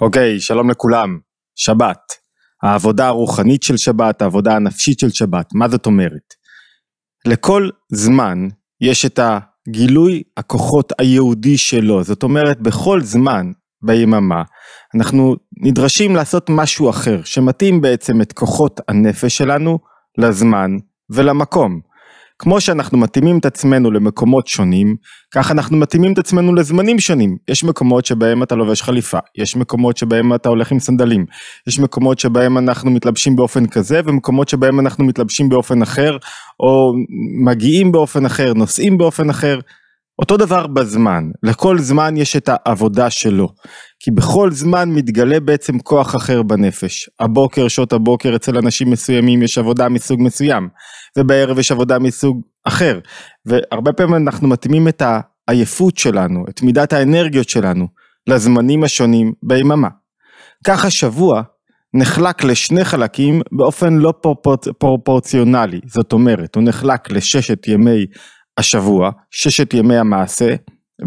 אוקיי, okay, שלום לכולם. שבת. העבודה הרוחנית של שבת, העבודה הנפשית של שבת, מה זאת אומרת? לכל זמן יש את הגילוי הכוחות היהודי שלו, זאת אומרת בכל זמן ביממה אנחנו נדרשים לעשות משהו אחר שמתאים בעצם את כוחות הנפש שלנו לזמן ולמקום. כמו שאנחנו מתאימים את עצמנו למקומות שונים, כך אנחנו מתאימים את עצמנו לזמנים שונים. יש מקומות שבהם אתה לובש חליפה, יש מקומות שבהם אתה הולך עם סנדלים, יש מקומות שבהם אנחנו מתלבשים באופן כזה, ומקומות שבהם אנחנו מתלבשים באופן אחר, או מגיעים באופן אחר, נוסעים באופן אחר. אותו דבר בזמן, לכל זמן יש את העבודה שלו, כי בכל זמן מתגלה בעצם כוח אחר בנפש. הבוקר, שעות הבוקר, אצל אנשים מסוימים יש עבודה מסוג מסוים, ובערב יש עבודה מסוג אחר, והרבה פעמים אנחנו מתאימים את העייפות שלנו, את מידת האנרגיות שלנו, לזמנים השונים ביממה. כך השבוע נחלק לשני חלקים באופן לא פרופורציונלי, זאת אומרת, הוא נחלק לששת ימי השבוע, ששת ימי המעשה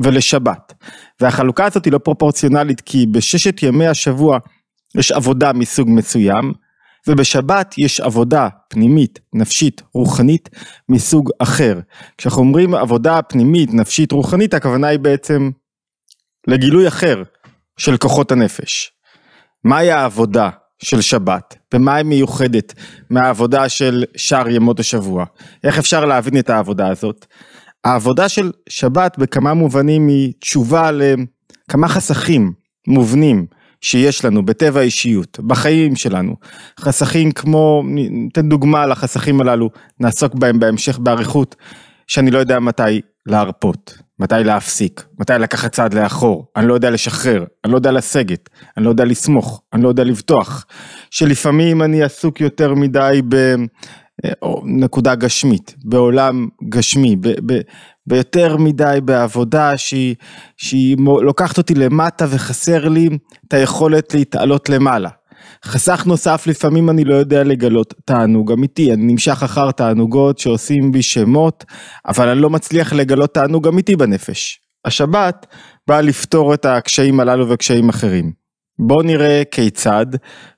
ולשבת. והחלוקה הזאת היא לא פרופורציונלית כי בששת ימי השבוע יש עבודה מסוג מסוים, ובשבת יש עבודה פנימית, נפשית, רוחנית, מסוג אחר. כשאנחנו אומרים עבודה פנימית, נפשית, רוחנית, הכוונה היא בעצם לגילוי אחר של כוחות הנפש. מהי העבודה של שבת, במה היא מיוחדת מהעבודה של שאר ימות השבוע? איך אפשר להבין את העבודה הזאת? העבודה של שבת בכמה מובנים היא תשובה לכמה חסכים מובנים שיש לנו בטבע האישיות, בחיים שלנו. חסכים כמו, ניתן דוגמה לחסכים הללו, נעסוק בהם בהמשך באריכות, שאני לא יודע מתי להרפות. מתי להפסיק, מתי לקחת צעד לאחור, אני לא יודע לשחרר, אני לא יודע לסגת, אני לא יודע לסמוך, אני לא יודע לבטוח, שלפעמים אני עסוק יותר מדי בנקודה אה, גשמית, בעולם גשמי, ב, ב, ביותר מדי בעבודה שהיא, שהיא לוקחת אותי למטה וחסר לי את היכולת להתעלות למעלה. חסך נוסף, לפעמים אני לא יודע לגלות תענוג אמיתי, אני נמשך אחר תענוגות שעושים בי שמות, אבל אני לא מצליח לגלות תענוג אמיתי בנפש. השבת באה לפתור את הקשיים הללו וקשיים אחרים. בואו נראה כיצד,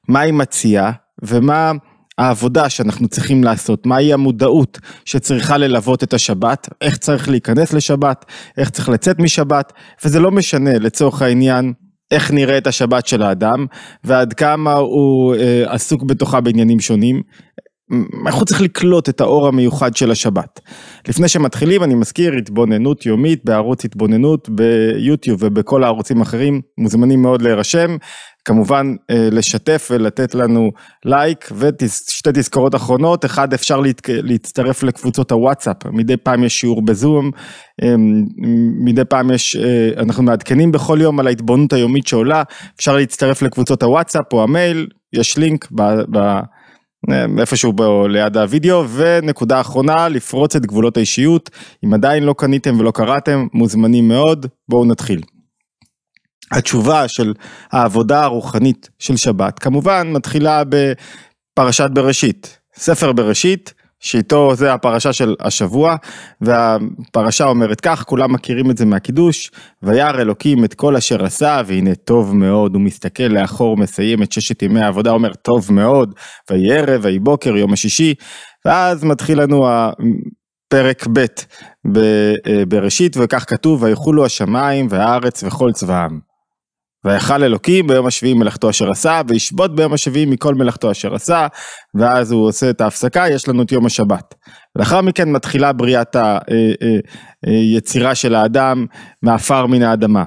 מה היא מציעה ומה העבודה שאנחנו צריכים לעשות, מהי המודעות שצריכה ללוות את השבת, איך צריך להיכנס לשבת, איך צריך לצאת משבת, וזה לא משנה לצורך העניין איך נראית השבת של האדם, ועד כמה הוא אה, עסוק בתוכה בעניינים שונים. איך הוא צריך לקלוט את האור המיוחד של השבת. לפני שמתחילים, אני מזכיר, התבוננות יומית בערוץ התבוננות ביוטיוב ובכל הערוצים האחרים, מוזמנים מאוד להירשם. כמובן אה, לשתף ולתת לנו לייק ושתי תזכורות אחרונות, אחד אפשר להצטרף לקבוצות הוואטסאפ, מדי פעם יש שיעור בזום, אמ, מדי פעם יש, אה, אנחנו מעדכנים בכל יום על ההתבוננות היומית שעולה, אפשר להצטרף לקבוצות הוואטסאפ או המייל, יש לינק ב... ב אה, איפשהו ב, ליד הווידאו, ונקודה אחרונה, לפרוץ את גבולות האישיות. אם עדיין לא קניתם ולא קראתם, מוזמנים מאוד, בואו נתחיל. התשובה של העבודה הרוחנית של שבת כמובן מתחילה בפרשת בראשית, ספר בראשית, שאיתו זה הפרשה של השבוע, והפרשה אומרת כך, כולם מכירים את זה מהקידוש, וירא אלוקים את כל אשר עשה, והנה טוב מאוד, הוא מסתכל לאחור, מסיים את ששת ימי העבודה, אומר טוב מאוד, ויהי ערב, ויהי בוקר, יום השישי, ואז מתחיל לנו פרק ב' אה, בראשית, וכך כתוב, ויחולו השמיים והארץ וכל צבא העם. ויכל אלוקים ביום השביעי מלאכתו אשר עשה, וישבות ביום השביעי מכל מלאכתו אשר עשה, ואז הוא עושה את ההפסקה, יש לנו את יום השבת. לאחר מכן מתחילה בריאת היצירה אה, אה, אה, של האדם מעפר מן האדמה.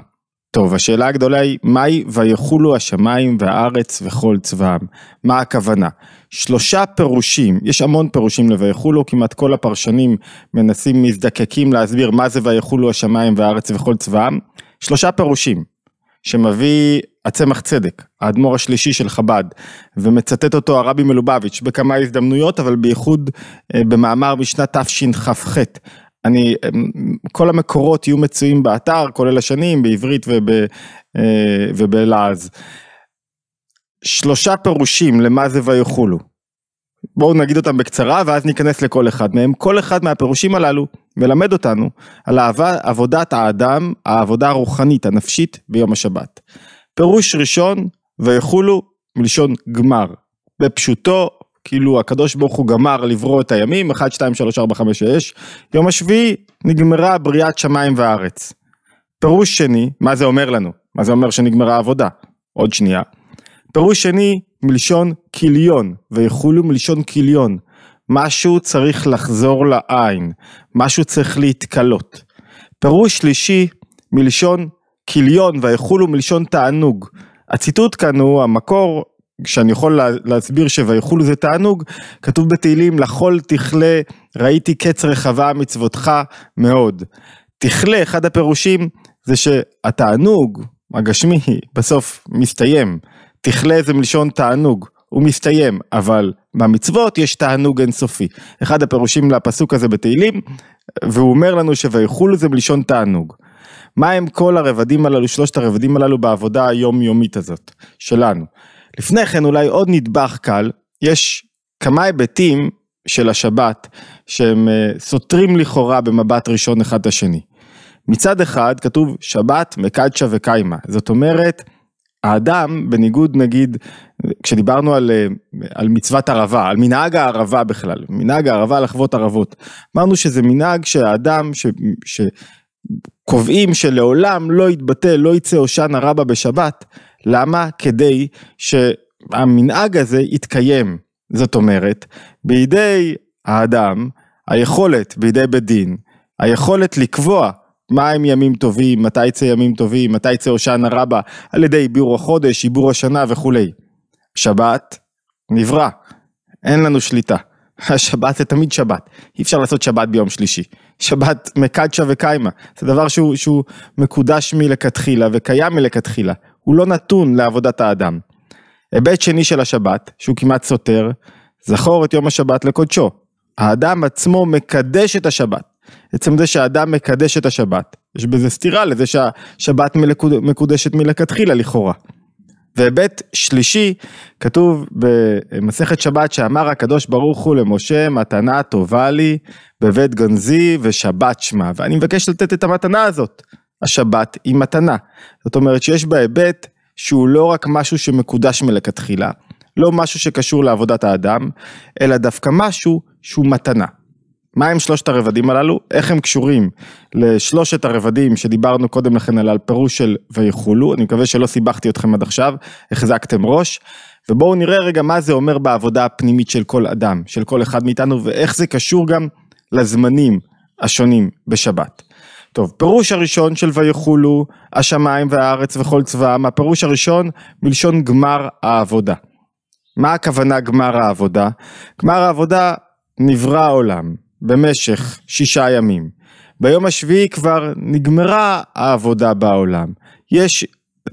טוב, השאלה הגדולה היא, מהי ויכולו השמיים והארץ וכל צבאם? מה הכוונה? שלושה פירושים, יש המון פירושים לויכולו, כמעט כל הפרשנים מנסים, מזדקקים להסביר מה זה ויכולו השמיים והארץ וכל צבאם. שלושה פירושים. שמביא הצמח צדק, האדמו"ר השלישי של חב"ד, ומצטט אותו הרבי מלובביץ' בכמה הזדמנויות, אבל בייחוד אה, במאמר משנת תשכ"ח. אני, אה, כל המקורות יהיו מצויים באתר, כולל השנים, בעברית וב, אה, ובלעז. שלושה פירושים למה זה ויכולו. בואו נגיד אותם בקצרה ואז ניכנס לכל אחד מהם. כל אחד מהפירושים הללו מלמד אותנו על אהבה, עבודת האדם, העבודה הרוחנית, הנפשית, ביום השבת. פירוש ראשון, ויחולו מלשון גמר. בפשוטו, כאילו הקדוש ברוך הוא גמר לברוא את הימים, 1, 2, 3, 4, 5, 6. יום השביעי נגמרה בריאת שמיים וארץ. פירוש שני, מה זה אומר לנו? מה זה אומר שנגמרה העבודה? עוד שנייה. פירוש שני, מלשון כיליון, ויחולו מלשון כיליון. משהו צריך לחזור לעין, משהו צריך להתקלות. פירוש שלישי, מלשון כיליון, ויחולו מלשון תענוג. הציטוט כאן הוא המקור שאני יכול להסביר שויכול זה תענוג, כתוב בתהילים, לכל תכלה, ראיתי קץ רחבה מצוותך מאוד. תכלה, אחד הפירושים, זה שהתענוג הגשמי בסוף מסתיים. תכלה זה מלשון תענוג, הוא מסתיים, אבל במצוות יש תענוג אינסופי. אחד הפירושים לפסוק הזה בתהילים, והוא אומר לנו שויכול זה מלשון תענוג. מה הם כל הרבדים הללו, שלושת הרבדים הללו בעבודה היומיומית הזאת, שלנו. לפני כן אולי עוד נדבך קל, יש כמה היבטים של השבת שהם אה, סותרים לכאורה במבט ראשון אחד את השני. מצד אחד כתוב שבת מקדשה וקיימה, זאת אומרת האדם בניגוד נגיד כשדיברנו על, אה, על מצוות ערבה, על מנהג הערבה בכלל, מנהג הערבה לחוות ערבות. אמרנו שזה מנהג שהאדם ש, שקובעים שלעולם לא יתבטא, לא יצא הושענא רבא בשבת, למה? כדי שהמנהג הזה יתקיים. זאת אומרת, בידי האדם, היכולת בידי בית דין, היכולת לקבוע מה הם ימים טובים, מתי יצא ימים טובים, מתי יצא הושענא רבה, על ידי עיבור החודש, עיבור השנה וכולי. שבת, נברא, אין לנו שליטה. השבת זה תמיד שבת, אי אפשר לעשות שבת ביום שלישי. שבת מקדשה וקיימה, זה דבר שהוא, שהוא מקודש מלכתחילה וקיים מלכתחילה, הוא לא נתון לעבודת האדם. היבט שני של השבת, שהוא כמעט סותר, זכור את יום השבת לקודשו. האדם עצמו מקדש את השבת. עצם זה שאדם מקדש את השבת, יש בזה סתירה לזה שהשבת מקודשת מלכתחילה לכאורה. והיבט שלישי, כתוב במסכת שבת שאמר הקדוש ברוך הוא למשה, מתנה טובה לי בבית גנזי ושבת שמה, ואני מבקש לתת את המתנה הזאת. השבת היא מתנה. זאת אומרת שיש בה היבט שהוא לא רק משהו שמקודש מלכתחילה, לא משהו שקשור לעבודת האדם, אלא דווקא משהו שהוא מתנה. מה הם שלושת הרבדים הללו, איך הם קשורים לשלושת הרבדים שדיברנו קודם לכן על פירוש של ויכולו? אני מקווה שלא סיבכתי אתכם עד עכשיו, החזקתם ראש, ובואו נראה רגע מה זה אומר בעבודה הפנימית של כל אדם, של כל אחד מאיתנו, ואיך זה קשור גם לזמנים השונים בשבת. טוב, פירוש הראשון של ויכולו השמיים והארץ וכל צבאם, הפירוש הראשון מלשון גמר העבודה. מה הכוונה גמר העבודה? גמר העבודה נברא העולם, במשך שישה ימים. ביום השביעי כבר נגמרה העבודה בעולם. יש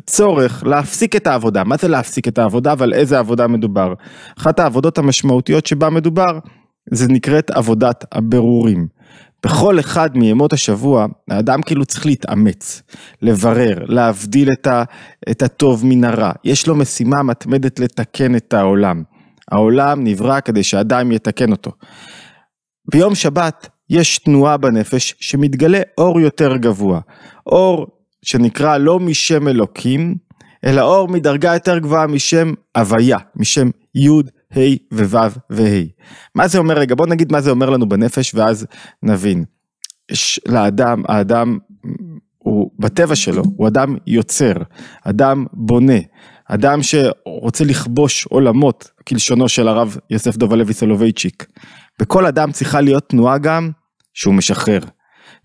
צורך להפסיק את העבודה. מה זה להפסיק את העבודה ועל איזה עבודה מדובר? אחת העבודות המשמעותיות שבה מדובר זה נקראת עבודת הבירורים. בכל אחד מימות השבוע, האדם כאילו צריך להתאמץ, לברר, להבדיל את, ה, את הטוב מן הרע. יש לו משימה מתמדת לתקן את העולם. העולם נברא כדי שאדם יתקן אותו. ביום שבת יש תנועה בנפש שמתגלה אור יותר גבוה. אור שנקרא לא משם אלוקים, אלא אור מדרגה יותר גבוהה משם הוויה, משם י' ה' וו' וה'. מה זה אומר? רגע, בוא נגיד מה זה אומר לנו בנפש ואז נבין. יש לאדם, האדם הוא בטבע שלו, הוא אדם יוצר, אדם בונה, אדם שרוצה לכבוש עולמות, כלשונו של הרב יוסף דובלבי סולובייצ'יק. בכל אדם צריכה להיות תנועה גם שהוא משחרר.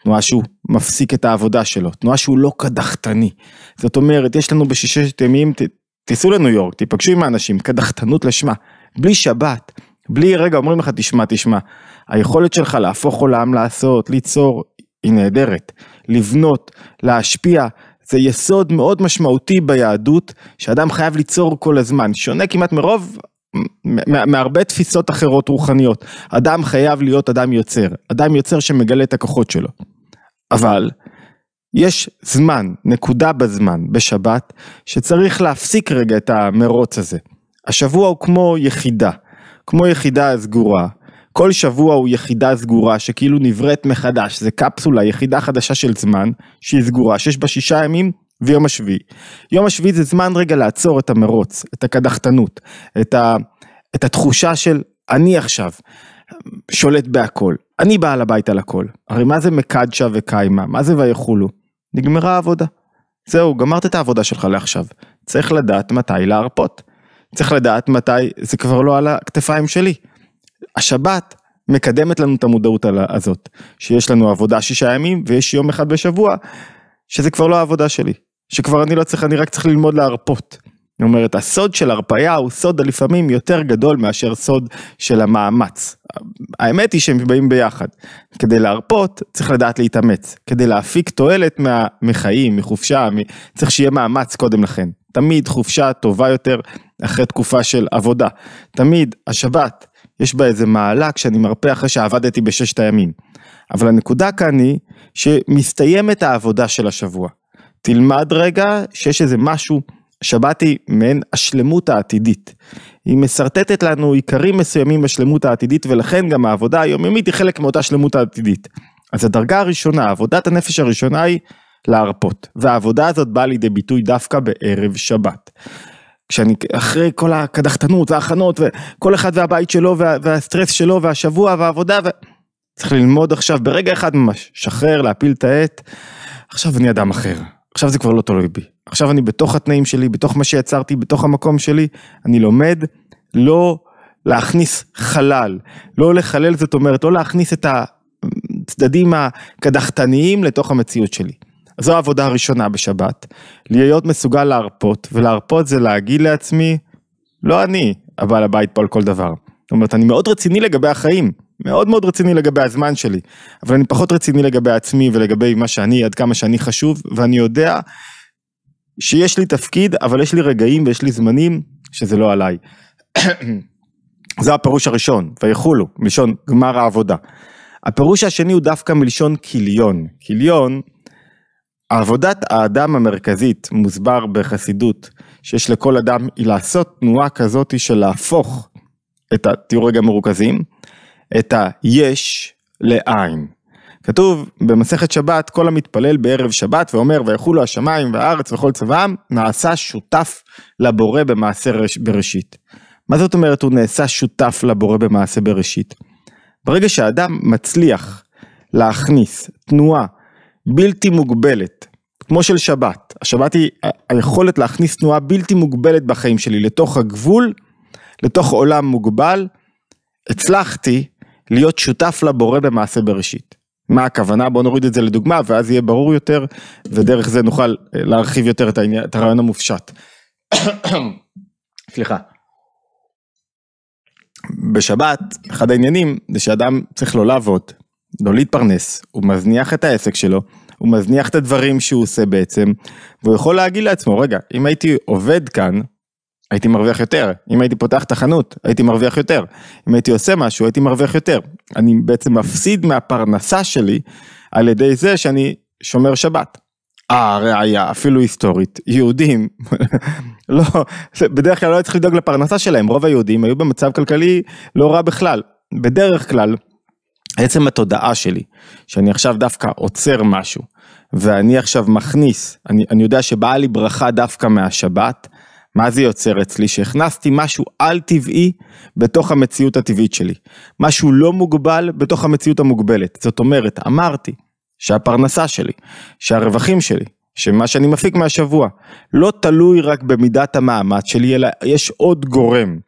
תנועה שהוא מפסיק את העבודה שלו, תנועה שהוא לא קדחתני. זאת אומרת, יש לנו בששת ימים, תיסעו לניו יורק, תיפגשו עם האנשים, קדחתנות לשמה, בלי שבת, בלי רגע אומרים לך תשמע תשמע, היכולת שלך להפוך עולם לעשות, ליצור, היא נהדרת, לבנות, להשפיע, זה יסוד מאוד משמעותי ביהדות שאדם חייב ליצור כל הזמן, שונה כמעט מרוב מהרבה תפיסות אחרות רוחניות. אדם חייב להיות אדם יוצר, אדם יוצר שמגלה את הכוחות שלו. אבל יש זמן, נקודה בזמן, בשבת, שצריך להפסיק רגע את המרוץ הזה. השבוע הוא כמו יחידה, כמו יחידה סגורה. כל שבוע הוא יחידה סגורה שכאילו נבראת מחדש, זה קפסולה, יחידה חדשה של זמן, שהיא סגורה, שיש בה שישה ימים ויום השביעי. יום השביעי זה זמן רגע לעצור את המרוץ, את הקדחתנות, את, ה, את התחושה של אני עכשיו שולט בהכל, אני בעל הבית על הכל. הרי מה זה מקדשה וקיימה? מה זה ויכולו? נגמרה העבודה. זהו, גמרת את העבודה שלך לעכשיו. צריך לדעת מתי להרפות. צריך לדעת מתי זה כבר לא על הכתפיים שלי. השבת מקדמת לנו את המודעות הזאת, שיש לנו עבודה שישה ימים ויש יום אחד בשבוע שזה כבר לא העבודה שלי. שכבר אני לא צריך, אני רק צריך ללמוד להרפות. היא אומרת, הסוד של הרפייה הוא סוד הלפעמים יותר גדול מאשר סוד של המאמץ. האמת היא שהם באים ביחד. כדי להרפות, צריך לדעת להתאמץ. כדי להפיק תועלת מה, מחיים, מחופשה, מ... צריך שיהיה מאמץ קודם לכן. תמיד חופשה טובה יותר אחרי תקופה של עבודה. תמיד השבת, יש בה איזה מעלה כשאני מרפה אחרי שעבדתי בששת הימים. אבל הנקודה כאן היא שמסתיימת העבודה של השבוע. תלמד רגע שיש איזה משהו, שבת היא מעין השלמות העתידית. היא משרטטת לנו עיקרים מסוימים בשלמות העתידית ולכן גם העבודה היומיומית היא חלק מאותה שלמות העתידית. אז הדרגה הראשונה, עבודת הנפש הראשונה היא להרפות, והעבודה הזאת באה לידי ביטוי דווקא בערב שבת. כשאני אחרי כל הקדחתנות וההכנות וכל אחד והבית שלו וה, והסטרס שלו והשבוע והעבודה ו... צריך ללמוד עכשיו ברגע אחד ממש, שחרר, להפיל את העט, עכשיו אני אדם אחר. עכשיו זה כבר לא תלוי בי. עכשיו אני בתוך התנאים שלי, בתוך מה שיצרתי, בתוך המקום שלי, אני לומד לא להכניס חלל. לא לחלל זאת אומרת, לא להכניס את הצדדים הקדחתניים לתוך המציאות שלי. זו העבודה הראשונה בשבת, להיות מסוגל להרפות, ולהרפות זה להגיד לעצמי, לא אני הבעל הבית פה על כל דבר. זאת אומרת, אני מאוד רציני לגבי החיים. מאוד מאוד רציני לגבי הזמן שלי, אבל אני פחות רציני לגבי עצמי ולגבי מה שאני, עד כמה שאני חשוב, ואני יודע שיש לי תפקיד, אבל יש לי רגעים ויש לי זמנים שזה לא עליי. זה הפירוש הראשון, ויחולו, מלשון גמר העבודה. הפירוש השני הוא דווקא מלשון כיליון. כיליון, עבודת האדם המרכזית מוסבר בחסידות, שיש לכל אדם היא לעשות תנועה כזאת של להפוך את, תהיו רגע מרוכזים, את היש לעין. כתוב במסכת שבת, כל המתפלל בערב שבת ואומר, ויחולו השמיים והארץ וכל צבאם, נעשה שותף לבורא במעשה בראשית. מה זאת אומרת הוא נעשה שותף לבורא במעשה בראשית? ברגע שאדם מצליח להכניס תנועה בלתי מוגבלת, כמו של שבת, השבת היא היכולת להכניס תנועה בלתי מוגבלת בחיים שלי, לתוך הגבול, לתוך עולם מוגבל, הצלחתי להיות שותף לבורא במעשה בראשית. מה הכוונה? בואו נוריד את זה לדוגמה ואז יהיה ברור יותר, ודרך זה נוכל אה, להרחיב יותר את, העניין, את הרעיון המופשט. סליחה. בשבת, אחד העניינים זה שאדם צריך לא לעבוד, לא להתפרנס, הוא מזניח את העסק שלו, הוא מזניח את הדברים שהוא עושה בעצם, והוא יכול להגיד לעצמו, רגע, אם הייתי עובד כאן, הייתי מרוויח יותר, אם הייתי פותח את החנות, הייתי מרוויח יותר, אם הייתי עושה משהו, הייתי מרוויח יותר. אני בעצם מפסיד מהפרנסה שלי על ידי זה שאני שומר שבת. אה, אפילו היסטורית, יהודים, לא, בדרך כלל לא היה צריך לדאוג לפרנסה שלהם, רוב היהודים היו במצב כלכלי לא רע בכלל. בדרך כלל, עצם התודעה שלי, שאני עכשיו דווקא עוצר משהו, ואני עכשיו מכניס, אני, אני יודע שבאה לי ברכה דווקא מהשבת, מה זה יוצר אצלי? שהכנסתי משהו על-טבעי בתוך המציאות הטבעית שלי. משהו לא מוגבל בתוך המציאות המוגבלת. זאת אומרת, אמרתי שהפרנסה שלי, שהרווחים שלי, שמה שאני מפיק מהשבוע, לא תלוי רק במידת המאמץ שלי, אלא יש עוד גורם,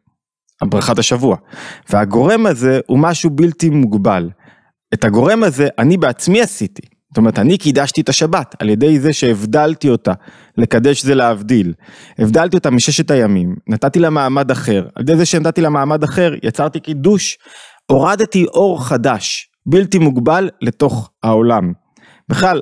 הברכת השבוע. והגורם הזה הוא משהו בלתי מוגבל. את הגורם הזה אני בעצמי עשיתי. זאת אומרת, אני קידשתי את השבת על ידי זה שהבדלתי אותה, לקדש זה להבדיל. הבדלתי אותה מששת הימים, נתתי לה מעמד אחר, על ידי זה שנתתי לה מעמד אחר, יצרתי קידוש, הורדתי אור חדש, בלתי מוגבל, לתוך העולם. בכלל,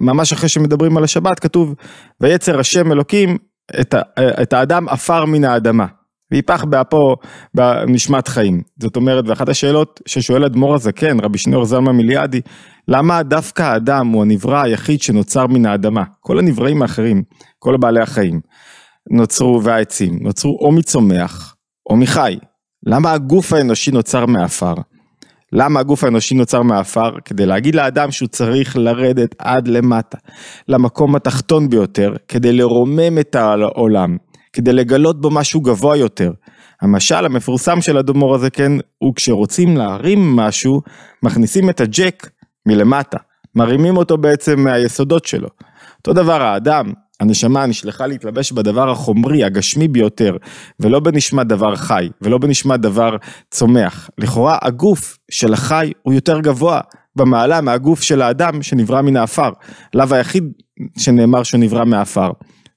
ממש אחרי שמדברים על השבת, כתוב, ויצר השם אלוקים את, את האדם עפר מן האדמה. ויפח באפו בנשמת חיים. זאת אומרת, ואחת השאלות ששואל אדמו"ר הזקן, רבי שניאור זלמה מיליאדי, למה דווקא האדם הוא הנברא היחיד שנוצר מן האדמה? כל הנבראים האחרים, כל בעלי החיים, נוצרו, והעצים, נוצרו או מצומח או מחי. למה הגוף האנושי נוצר מעפר? למה הגוף האנושי נוצר מעפר? כדי להגיד לאדם שהוא צריך לרדת עד למטה, למקום התחתון ביותר, כדי לרומם את העולם, כדי לגלות בו משהו גבוה יותר. המשל המפורסם של הדומור הזה, כן, הוא כשרוצים להרים משהו, מכניסים את הג'ק מלמטה, מרימים אותו בעצם מהיסודות שלו. אותו דבר האדם, הנשמה נשלחה להתלבש בדבר החומרי, הגשמי ביותר, ולא בנשמת דבר חי, ולא בנשמת דבר צומח. לכאורה הגוף של החי הוא יותר גבוה במעלה מהגוף של האדם שנברא מן העפר, לאו היחיד שנאמר שהוא נברא מהעפר.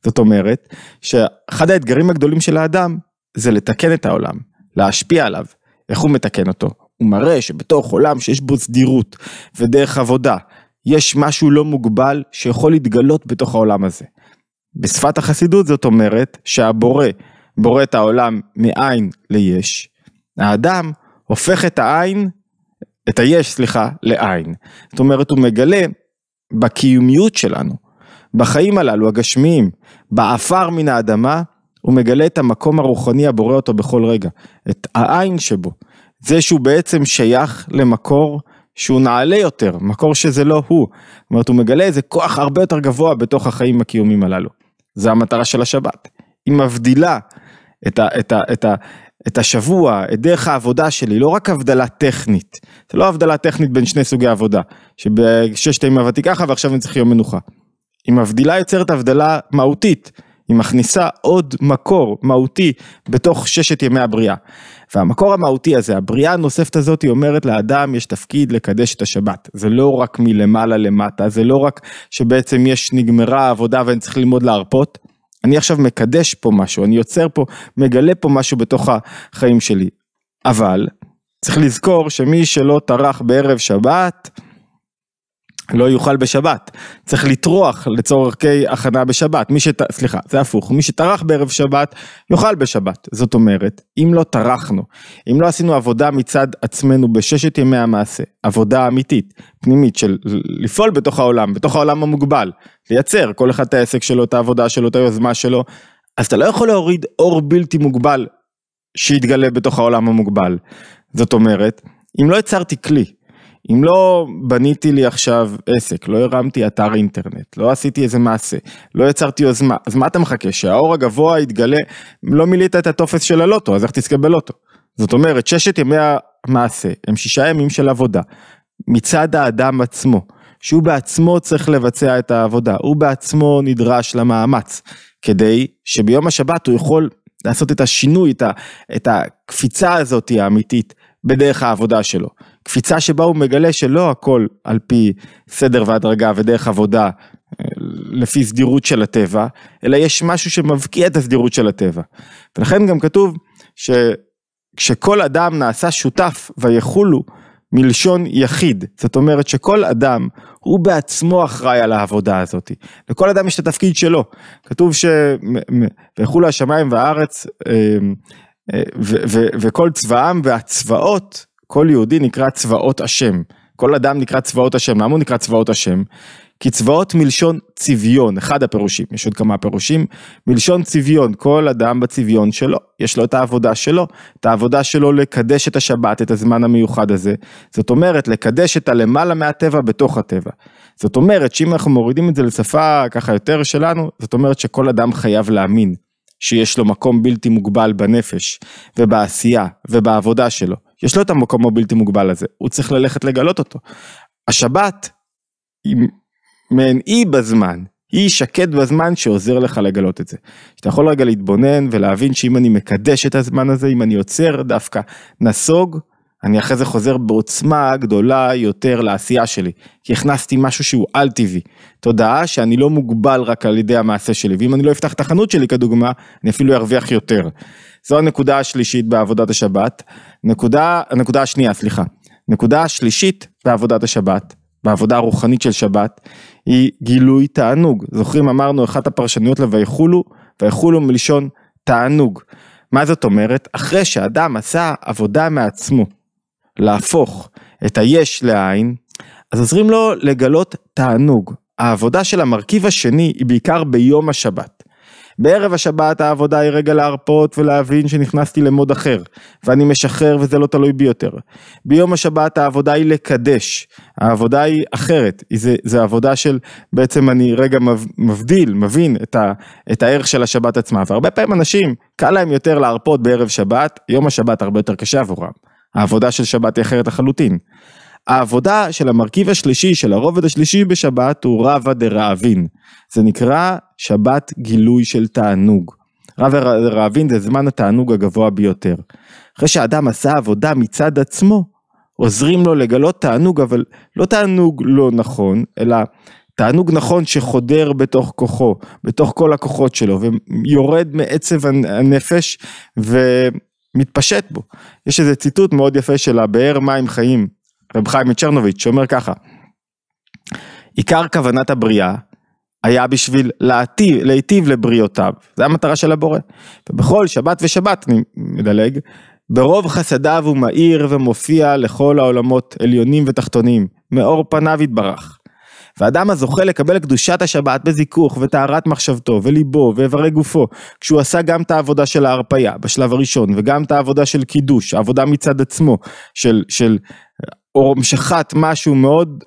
זאת אומרת, שאחד האתגרים הגדולים של האדם זה לתקן את העולם, להשפיע עליו. איך הוא מתקן אותו? הוא מראה שבתוך עולם שיש בו סדירות ודרך עבודה, יש משהו לא מוגבל שיכול להתגלות בתוך העולם הזה. בשפת החסידות זאת אומרת שהבורא בורא את העולם מאין ליש, האדם הופך את העין, את היש סליחה, לעין. זאת אומרת הוא מגלה בקיומיות שלנו, בחיים הללו הגשמיים, בעפר מן האדמה, הוא מגלה את המקום הרוחני הבורא אותו בכל רגע, את העין שבו. זה שהוא בעצם שייך למקור שהוא נעלה יותר, מקור שזה לא הוא. זאת אומרת, הוא מגלה איזה כוח הרבה יותר גבוה בתוך החיים הקיומים הללו. זה המטרה של השבת. היא מבדילה את, ה, את, ה, את, ה, את השבוע, את דרך העבודה שלי, לא רק הבדלה טכנית. זה לא הבדלה טכנית בין שני סוגי עבודה, שבששת הימים עבדתי ככה ועכשיו אני צריך יום מנוחה. היא מבדילה יוצרת הבדלה מהותית היא מכניסה עוד מקור מהותי בתוך ששת ימי הבריאה. והמקור המהותי הזה, הבריאה הנוספת הזאת, היא אומרת לאדם יש תפקיד לקדש את השבת. זה לא רק מלמעלה למטה, זה לא רק שבעצם יש נגמרה העבודה ואני צריך ללמוד להרפות. אני עכשיו מקדש פה משהו, אני יוצר פה, מגלה פה משהו בתוך החיים שלי. אבל צריך לזכור שמי שלא טרח בערב שבת, לא יוכל בשבת, צריך לטרוח לצורכי הכנה בשבת, מי שט... סליחה, זה הפוך, מי שטרח בערב שבת, יאכל בשבת. זאת אומרת, אם לא טרחנו, אם לא עשינו עבודה מצד עצמנו בששת ימי המעשה, עבודה אמיתית, פנימית של לפעול בתוך העולם, בתוך העולם המוגבל, לייצר כל אחד את העסק שלו, את העבודה שלו, את היוזמה שלו, אז אתה לא יכול להוריד אור בלתי מוגבל שיתגלה בתוך העולם המוגבל. זאת אומרת, אם לא יצרתי כלי אם לא בניתי לי עכשיו עסק, לא הרמתי אתר אינטרנט, לא עשיתי איזה מעשה, לא יצרתי יוזמה, אז מה אתה מחכה? שהאור הגבוה יתגלה, לא מילאת את הטופס של הלוטו, אז איך תזכה בלוטו? זאת אומרת, ששת ימי המעשה הם שישה ימים של עבודה מצד האדם עצמו, שהוא בעצמו צריך לבצע את העבודה, הוא בעצמו נדרש למאמץ, כדי שביום השבת הוא יכול לעשות את השינוי, את הקפיצה הזאת האמיתית בדרך העבודה שלו. קפיצה שבה הוא מגלה שלא הכל על פי סדר והדרגה ודרך עבודה אה, לפי סדירות של הטבע, אלא יש משהו שמבקיע את הסדירות של הטבע. ולכן גם כתוב שכשכל אדם נעשה שותף ויחולו מלשון יחיד, זאת אומרת שכל אדם הוא בעצמו אחראי על העבודה הזאת, לכל אדם יש את התפקיד שלו, כתוב שויחולו השמיים והארץ אה, אה, וכל צבאם והצבאות כל יהודי נקרא צבאות השם. כל אדם נקרא צבאות השם. למה הוא נקרא צבאות השם? כי צבאות מלשון צביון, אחד הפירושים, יש עוד כמה פירושים, מלשון צביון, כל אדם בצביון שלו, יש לו את העבודה שלו, את העבודה שלו לקדש את השבת, את הזמן המיוחד הזה, זאת אומרת לקדש את הלמעלה מהטבע בתוך הטבע. זאת אומרת שאם אנחנו מורידים את זה לשפה ככה יותר שלנו, זאת אומרת שכל אדם חייב להאמין שיש לו מקום בלתי מוגבל בנפש ובעשייה ובעבודה שלו. יש לו את המקום הבלתי מוגבל הזה, הוא צריך ללכת לגלות אותו. השבת היא מעין אי בזמן, היא שקט בזמן שעוזר לך לגלות את זה. שאתה יכול רגע להתבונן ולהבין שאם אני מקדש את הזמן הזה, אם אני עוצר דווקא נסוג, אני אחרי זה חוזר בעוצמה גדולה יותר לעשייה שלי, כי הכנסתי משהו שהוא על-טבעי. תודעה שאני לא מוגבל רק על ידי המעשה שלי, ואם אני לא אפתח את החנות שלי כדוגמה, אני אפילו ארוויח יותר. זו הנקודה השלישית בעבודת השבת. נקודה, הנקודה השנייה, סליחה. נקודה השלישית בעבודת השבת, בעבודה הרוחנית של שבת, היא גילוי תענוג. זוכרים אמרנו אחת הפרשנויות ל"ויחולו", "ויחולו" מלשון תענוג. מה זאת אומרת? אחרי שאדם עשה עבודה מעצמו, להפוך את היש לעין, אז עוזרים לו לגלות תענוג. העבודה של המרכיב השני היא בעיקר ביום השבת. בערב השבת העבודה היא רגע להרפות ולהבין שנכנסתי למוד אחר, ואני משחרר וזה לא תלוי בי יותר. ביום השבת העבודה היא לקדש, העבודה היא אחרת, זו עבודה של בעצם אני רגע מבדיל, מבין את, ה, את הערך של השבת עצמה, והרבה פעמים אנשים קל להם יותר להרפות בערב שבת, יום השבת הרבה יותר קשה עבורם. העבודה של שבת היא אחרת לחלוטין. העבודה של המרכיב השלישי, של הרובד השלישי בשבת, הוא רבא דרעבין. זה נקרא שבת גילוי של תענוג. רבא דרעבין זה זמן התענוג הגבוה ביותר. אחרי שאדם עשה עבודה מצד עצמו, עוזרים לו לגלות תענוג, אבל לא תענוג לא נכון, אלא תענוג נכון שחודר בתוך כוחו, בתוך כל הכוחות שלו, ויורד מעצב הנפש ומתפשט בו. יש איזה ציטוט מאוד יפה של הבאר מים חיים, רב חיים מצ'רנוביץ', שאומר ככה, עיקר כוונת הבריאה היה בשביל להטיב, להיטיב לבריאותיו, זו המטרה של הבורא. ובכל שבת ושבת, אני מדלג, ברוב חסדיו הוא מאיר ומופיע לכל העולמות עליונים ותחתונים, מאור פניו יתברך. ואדם הזוכה לקבל קדושת השבת בזיכוך וטהרת מחשבתו וליבו ואיברי גופו, כשהוא עשה גם את העבודה של ההרפייה בשלב הראשון, וגם את העבודה של קידוש, העבודה מצד עצמו, של, של או משחט משהו מאוד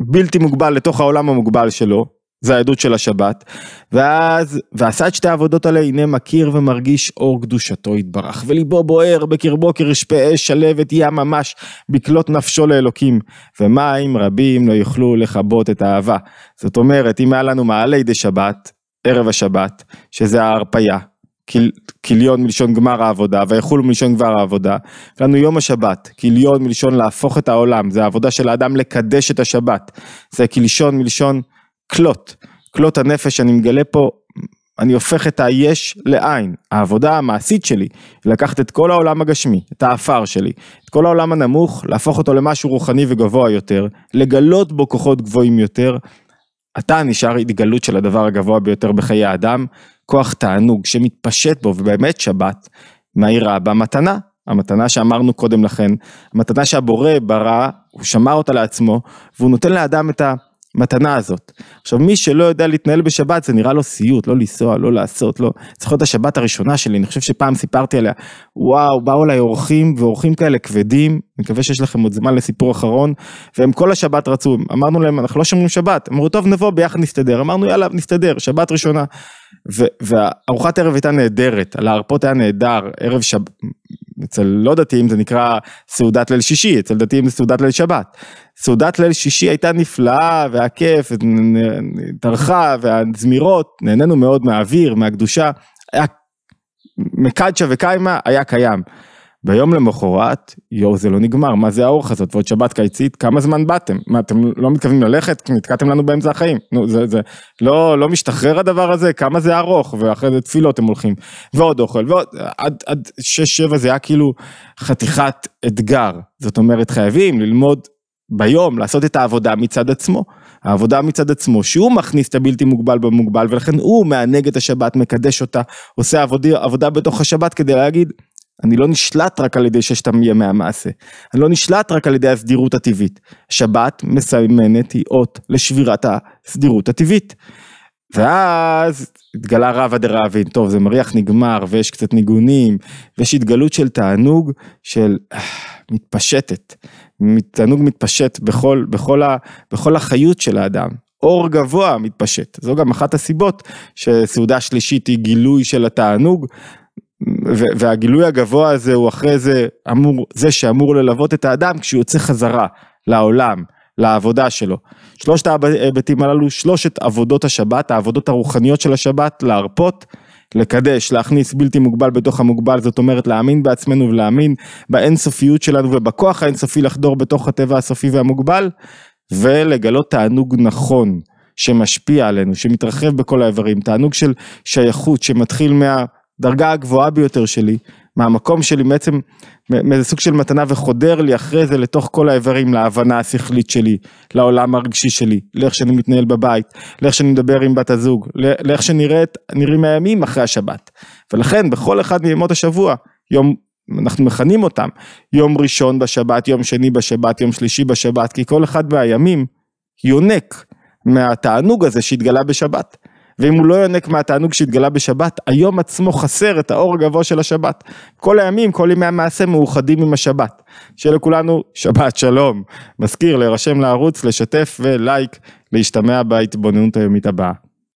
בלתי מוגבל לתוך העולם המוגבל שלו, זה העדות של השבת, ואז, ועשה את שתי העבודות האלה, הנה מכיר ומרגיש אור קדושתו יתברך, וליבו בוער בקרבו כרשפה אש שלוות יהיה ממש, בקלות נפשו לאלוקים, ומים רבים לא יוכלו לכבות את האהבה. זאת אומרת, אם היה לנו מעלי דה שבת, ערב השבת, שזה ההרפייה, כליון מלשון גמר העבודה, ויחול מלשון גמר העבודה. לנו יום השבת, כליון מלשון להפוך את העולם, זה העבודה של האדם לקדש את השבת. זה כלשון מלשון כלות, כלות הנפש, אני מגלה פה, אני הופך את היש לעין. העבודה המעשית שלי, לקחת את כל העולם הגשמי, את האפר שלי, את כל העולם הנמוך, להפוך אותו למשהו רוחני וגבוה יותר, לגלות בו כוחות גבוהים יותר. אתה נשאר התגלות של הדבר הגבוה ביותר בחיי האדם, כוח תענוג שמתפשט בו, ובאמת שבת מהירה במתנה. המתנה שאמרנו קודם לכן, המתנה שהבורא ברא, הוא שמר אותה לעצמו, והוא נותן לאדם את ה... המתנה הזאת. עכשיו מי שלא יודע להתנהל בשבת זה נראה לו סיוט, לא לנסוע, לא לעשות, לא. צריך להיות השבת הראשונה שלי, אני חושב שפעם סיפרתי עליה, וואו, באו אליי אורחים ואורחים כאלה כבדים, אני מקווה שיש לכם עוד זמן לסיפור אחרון, והם כל השבת רצו, אמרנו להם אנחנו לא שומרים שבת, אמרו טוב נבוא ביחד נסתדר, אמרנו יאללה נסתדר, שבת ראשונה. ו- והארוחת ערב הייתה נהדרת, על ההרפות היה נהדר, ערב שבת, אצל לא דתיים זה נקרא סעודת ליל שישי, אצל דתיים זה סעודת ליל שבת. סעודת ליל שישי הייתה נפלאה והיה כיף, התארכה והזמירות, נהנינו מאוד מהאוויר, מהקדושה, היה מקדשה וקיימה היה קיים. ביום למחרת, יואו, זה לא נגמר, מה זה האורך הזאת? ועוד שבת קיצית, כמה זמן באתם? מה, אתם לא מתכוונים ללכת? נתקעתם לנו באמצע החיים. נו, זה, זה, לא, לא משתחרר הדבר הזה? כמה זה ארוך? ואחרי זה תפילות הם הולכים, ועוד אוכל, ועוד, עד, עד שש-שבע זה היה כאילו חתיכת אתגר. זאת אומרת, חייבים ללמוד ביום, לעשות את העבודה מצד עצמו. העבודה מצד עצמו, שהוא מכניס את הבלתי מוגבל במוגבל, ולכן הוא מענג את השבת, מקדש אותה, עושה עבודה, עבודה בתוך השבת כדי להגיד, אני לא נשלט רק על ידי ששת ימי המעשה. אני לא נשלט רק על ידי הסדירות הטבעית. שבת מסמנת היא אות לשבירת הסדירות הטבעית. ואז התגלה רבא דרבין, טוב זה מריח נגמר ויש קצת ניגונים ויש התגלות של תענוג של אה, מתפשטת, תענוג מתפשט בכל, בכל, ה, בכל החיות של האדם, אור גבוה מתפשט, זו גם אחת הסיבות שסעודה שלישית היא גילוי של התענוג והגילוי הגבוה הזה הוא אחרי זה אמור, זה שאמור ללוות את האדם כשהוא יוצא חזרה לעולם, לעבודה שלו. שלושת ההיבטים הללו, שלושת עבודות השבת, העבודות הרוחניות של השבת, להרפות, לקדש, להכניס בלתי מוגבל בתוך המוגבל, זאת אומרת להאמין בעצמנו ולהאמין באינסופיות שלנו ובכוח האינסופי לחדור בתוך הטבע הסופי והמוגבל, ולגלות תענוג נכון. שמשפיע עלינו, שמתרחב בכל האיברים, תענוג של שייכות שמתחיל מה... הדרגה הגבוהה ביותר שלי, מהמקום שלי בעצם, מאיזה סוג של מתנה וחודר לי אחרי זה לתוך כל האיברים, להבנה השכלית שלי, לעולם הרגשי שלי, לאיך שאני מתנהל בבית, לאיך שאני מדבר עם בת הזוג, לאיך שנראים הימים אחרי השבת. ולכן בכל אחד מימות השבוע, יום אנחנו מכנים אותם, יום ראשון בשבת, יום שני בשבת, יום שלישי בשבת, כי כל אחד מהימים יונק מהתענוג הזה שהתגלה בשבת. ואם הוא לא יונק מהתענוג שהתגלה בשבת, היום עצמו חסר את האור הגבוה של השבת. כל הימים, כל ימי המעשה מאוחדים עם השבת. שיהיה לכולנו שבת שלום. מזכיר להירשם לערוץ, לשתף ולייק, להשתמע בהתבוננות היומית הבאה.